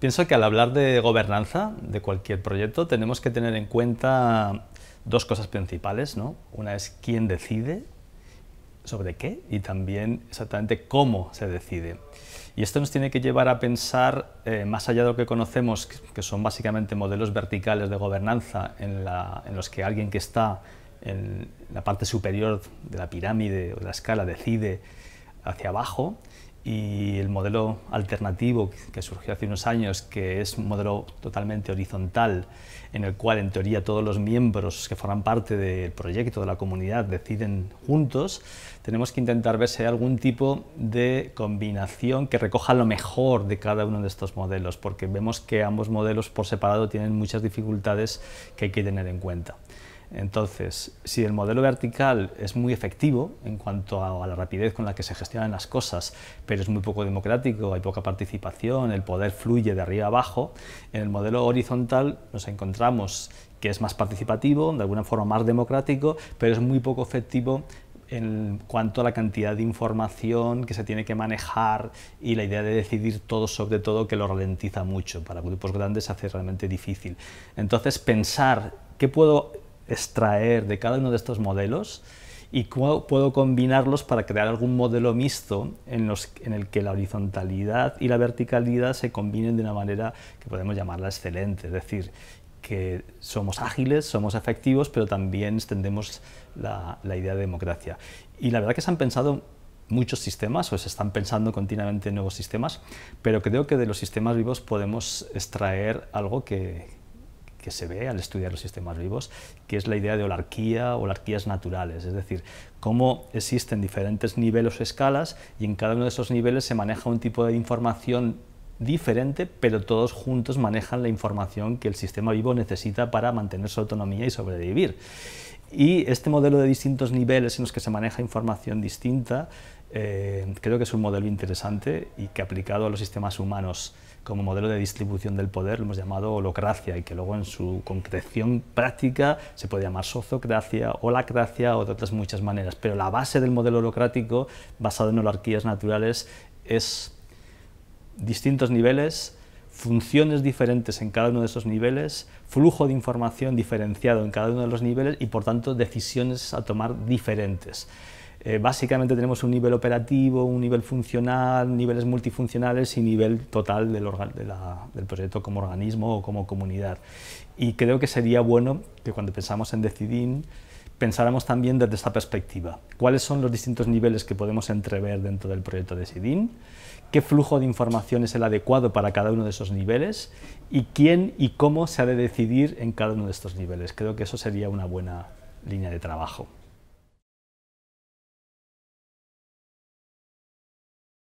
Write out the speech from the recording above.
Pienso que al hablar de gobernanza de cualquier proyecto tenemos que tener en cuenta dos cosas principales. ¿no? Una es quién decide sobre qué y también exactamente cómo se decide. Y esto nos tiene que llevar a pensar, eh, más allá de lo que conocemos, que son básicamente modelos verticales de gobernanza en, en los que alguien que está en la parte superior de la pirámide o de la escala decide hacia abajo y el modelo alternativo que surgió hace unos años, que es un modelo totalmente horizontal, en el cual en teoría todos los miembros que forman parte del proyecto, de la comunidad, deciden juntos, tenemos que intentar ver si hay algún tipo de combinación que recoja lo mejor de cada uno de estos modelos, porque vemos que ambos modelos por separado tienen muchas dificultades que hay que tener en cuenta. Entonces, si el modelo vertical es muy efectivo en cuanto a, la rapidez con la que se gestionan las cosas, pero es muy poco democrático, hay poca participación, el poder fluye de arriba abajo, en el modelo horizontal nos encontramos que es más participativo, de alguna forma más democrático, pero es muy poco efectivo en cuanto a la cantidad de información que se tiene que manejar y la idea de decidir todo sobre todo que lo ralentiza mucho. Para grupos grandes se hace realmente difícil. Entonces, pensar qué puedo extraer de cada uno de estos modelos y cómo puedo combinarlos para crear algún modelo mixto en, los, en, el que la horizontalidad y la verticalidad se combinen de una manera que podemos llamarla excelente, es decir, que somos ágiles, somos efectivos, pero también extendemos la, idea de democracia. Y la verdad que se han pensado muchos sistemas o se están pensando continuamente nuevos sistemas, pero creo que de los sistemas vivos podemos extraer algo que, se ve al estudiar los sistemas vivos, que es la idea de holarquía, o holarquías naturales, es decir, cómo existen diferentes niveles o escalas y en cada uno de esos niveles se maneja un tipo de información diferente, pero todos juntos manejan la información que el sistema vivo necesita para mantener su autonomía y sobrevivir. Y este modelo de distintos niveles en los que se maneja información distinta eh, creo que es un modelo interesante y que aplicado a los sistemas humanos como modelo de distribución del poder lo hemos llamado holocracia y que luego en su concreción práctica se puede llamar sociocracia, holacracia o de otras muchas maneras. Pero la base del modelo holocrático basado en holarquías naturales es distintos niveles, funciones diferentes en cada uno de esos niveles, flujo de información diferenciado en cada uno de los niveles y por tanto decisiones a tomar diferentes. Eh, básicamente tenemos un nivel operativo, un nivel funcional, niveles multifuncionales y nivel total del, proyecto como organismo o como comunidad. Y creo que sería bueno que cuando pensamos en Decidim, pensáramos también desde esta perspectiva. ¿Cuáles son los distintos niveles que podemos entrever dentro del proyecto de ¿Qué flujo de información es el adecuado para cada uno de esos niveles? ¿Y quién y cómo se ha de decidir en cada uno de estos niveles? Creo que eso sería una buena línea de trabajo.